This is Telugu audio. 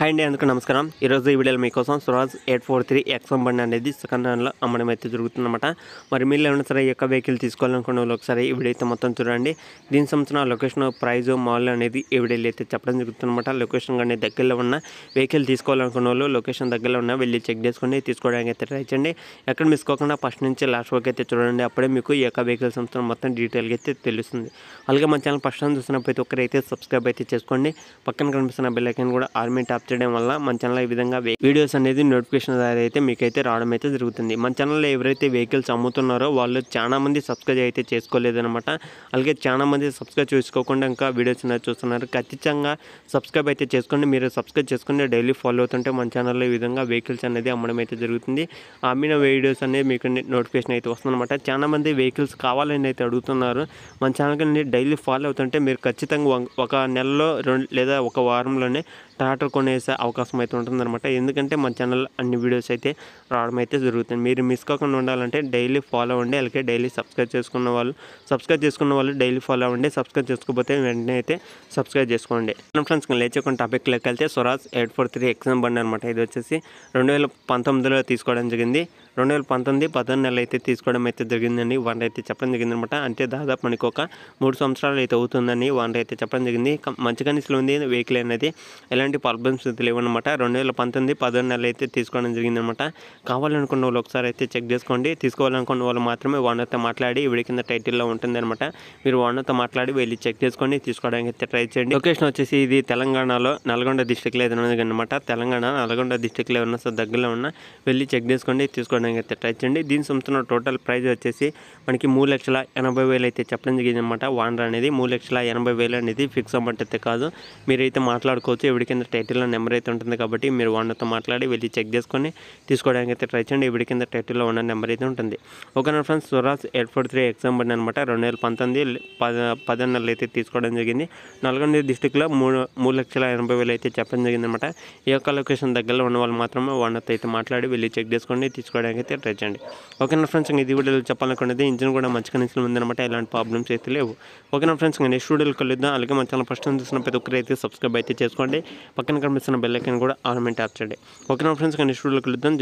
హాయ్ అండి అందుకు నమస్కారం ఈరోజు ఈ వీడియోలో మీకోసం Swaraj eight four three X one బండి అనేది సెకండ్ హ్యాండ్లో అమ్మడం అయితే జరుగుతుందన్నమాట మరి మీరు ఏమైనా సరే యొక్క వెహికల్ తీసుకోవాలనుకున్న వాళ్ళు ఒకసారి ఈ వీడియో అయితే మొత్తం చూడండి దీని సంబంధించిన లొకేషన్ ప్రైజ్ మాల్ అనేది ఈ వీడియోలో అయితే చెప్పడం జరుగుతుందన్నమాట లొకేషన్ కానీ దగ్గరలో ఉన్న వెహికల్ తీసుకోవాలనుకున్న వాళ్ళు లొకేషన్ దగ్గరలో ఉన్న వెళ్ళి చెక్ చేసుకొని తీసుకోవడానికి అయితే ట్రై చేయండి ఎక్కడ మిస్కోకుండా ఫస్ట్ నుంచి లాస్ట్ వరకు అయితే చూడండి అప్పుడే మీకు ఈ యొక్క వెహికల్ సంస్థ మొత్తం డీటెయిల్గా అయితే తెలుస్తుంది అలాగే మన ఛానల్ ఫస్ట్ టైం చూసిన ప్రతి ఒక్కరైతే సబ్స్క్రైబ్ అయితే చేసుకోండి పక్కన కనిపిస్తున్న బెల్ ఐకన్ కూడా ఆర్మీ టాప్ సబ్స్క్రైబ్ చేయడం వల్ల మన ఛానల్ ఈ విధంగా వీడియోస్ అనేది నోటిఫికేషన్ ద్వారా అయితే మీకైతే రావడం అయితే జరుగుతుంది మన ఛానల్లో ఎవరైతే వెహికల్స్ అమ్ముతున్నారో వాళ్ళు చాలా మంది సబ్స్క్రైబ్ అయితే చేసుకోలేదనమాట అలాగే చాలా మంది సబ్స్క్రైబ్ చేసుకోకుండా ఇంకా వీడియోస్ అనేది చూస్తున్నారు ఖచ్చితంగా సబ్స్క్రైబ్ అయితే చేసుకోండి మీరు సబ్స్క్రైబ్ చేసుకుంటే డైలీ ఫాలో అవుతుంటే మన ఛానల్లో ఈ విధంగా వెహికల్స్ అనేది అమ్మడం అయితే జరుగుతుంది అమ్మిన వీడియోస్ అనేది మీకు నోటిఫికేషన్ అయితే వస్తుందన్నమాట చాలా మంది వెహికల్స్ కావాలని అయితే అడుగుతున్నారు మన ఛానల్కి డైలీ ఫాలో అవుతుంటే మీరు ఖచ్చితంగా ఒక నెలలో రెండు లేదా ఒక వారంలోనే ట్రాక్టర్ కొన్ని అనేసే అవకాశం అయితే ఉంటుందన్నమాట ఎందుకంటే మా ఛానల్ అన్ని వీడియోస్ అయితే రావడం అయితే జరుగుతుంది మీరు మిస్ కాకుండా ఉండాలంటే డైలీ ఫాలో అవ్వండి అలాగే డైలీ సబ్స్క్రైబ్ చేసుకున్న వాళ్ళు సబ్స్క్రైబ్ చేసుకున్న వాళ్ళు డైలీ ఫాలో అవ్వండి సబ్స్క్రైబ్ చేసుకోకపోతే వెంటనే అయితే సబ్స్క్రైబ్ చేసుకోండి ఫ్రెండ్స్ లేచకుండా టాపిక్లోకి వెళ్తే Swaraj eight four three XM బండి అనమాట ఇది వచ్చేసి రెండు వేల పంతొమ్మిదిలో తీసుకోవడం జరిగింది రెండు వేల పంతొమ్మిది పదహారు నెలలు అయితే తీసుకోవడం అయితే జరిగిందండి వాటర్ అయితే చెప్పడం జరిగింది అనమాట అంటే దాదాపు మనకి ఒక మూడు సంవత్సరాలు అయితే అవుతుందని వాటర్ అయితే చెప్పడం జరిగింది మంచి కండిషన్లో ఉంది వెహికల్ అనేది ఎలాంటి ప్రాబ్లమ్స్ లేవన్నమాట రెండు వేల పంతొమ్మిది పదహారు నెలలు అయితే తీసుకోవడం జరిగింది అనమాట కావాలనుకున్న వాళ్ళు ఒకసారి అయితే చెక్ చేసుకోండి తీసుకోవాలనుకున్న వాళ్ళు మాత్రమే ఓనర్తో మాట్లాడి వీడి కింద టైటిల్లో ఉంటుందన్నమాట మీరు ఓనర్తో మాట్లాడి వెళ్ళి చెక్ చేసుకొని తీసుకోవడానికి అయితే ట్రై చేయండి లొకేషన్ వచ్చేసి ఇది తెలంగాణలో నల్గొండ డిస్టిక్లో అయితే ఉన్నది అనమాట తెలంగాణ నల్గొండ డిస్టిక్లో ఉన్న దగ్గరలో ఉన్న వెళ్ళి చెక్ చేసుకోండి తీసుకోండి విధంగా అయితే ట్రై చేయండి దీని సంస్థ టోటల్ ప్రైజ్ వచ్చేసి మనకి మూడు లక్షల ఎనభై వేలు అయితే చెప్పడం జరిగింది అనమాట వాండర్ అనేది మూడు లక్షల ఎనభై వేలు అనేది ఫిక్స్ అమౌంట్ అయితే కాదు మీరైతే మాట్లాడుకోవచ్చు ఎవరికైనా కింద టైటిల్లో నెంబర్ అయితే ఉంటుంది కాబట్టి మీరు వాండర్తో మాట్లాడి వెళ్ళి చెక్ చేసుకొని తీసుకోవడానికి అయితే ట్రై చేయండి ఎవరి కింద టైటిల్లో ఉన్న నెంబర్ అయితే ఉంటుంది ఓకేనా friends Swaraj eight four three XM పడింది అనమాట రెండు వేల పంతొమ్మిది పద పదిహేను అయితే తీసుకోవడం జరిగింది నల్గొండ డిస్టిక్లో మూడు మూడు లక్షల ఎనభై వేలు అయితే చెప్పడం జరిగిందనమాట ఈ యొక్క లొకేషన్ దగ్గరలో ఉన్న వాళ్ళు మాత్రమే వాండర్తో అయితే మాట్లాడి వెళ్ళి చెక్ చేసుకొని తీసుకోవడానికి అయితే ట్రై చేయండి ఓకేనా ఫ్రెండ్స్ ఇది వీడియోలో చెప్పాలనుకునేది ఇంజిన్ కూడా మంచి ఉంది ఉందన్నమాట ఎలాంటి ప్రాబ్లమ్స్ అయితే లేవు ఓకేనా ఫ్రెండ్స్ ఇంకా నెక్స్ట్ వీడియోలో కలుద్దాం అలాగే మన ఛానల్ ఫస్ట్ టైం చూసిన ప్రతి ఒక్కరు అయితే సబ్స్క్రైబ్ అయితే చేసుకోండి పక్కన కనిపిస్తున్న బెల్ ఐకన్ కూడా ఆల్మెంట్ యాప్ చేయండి ఓకేనా ఫ్రెండ్స్ ఇంకా నెక్స్ట్ వీడియోలో కలుద్దాం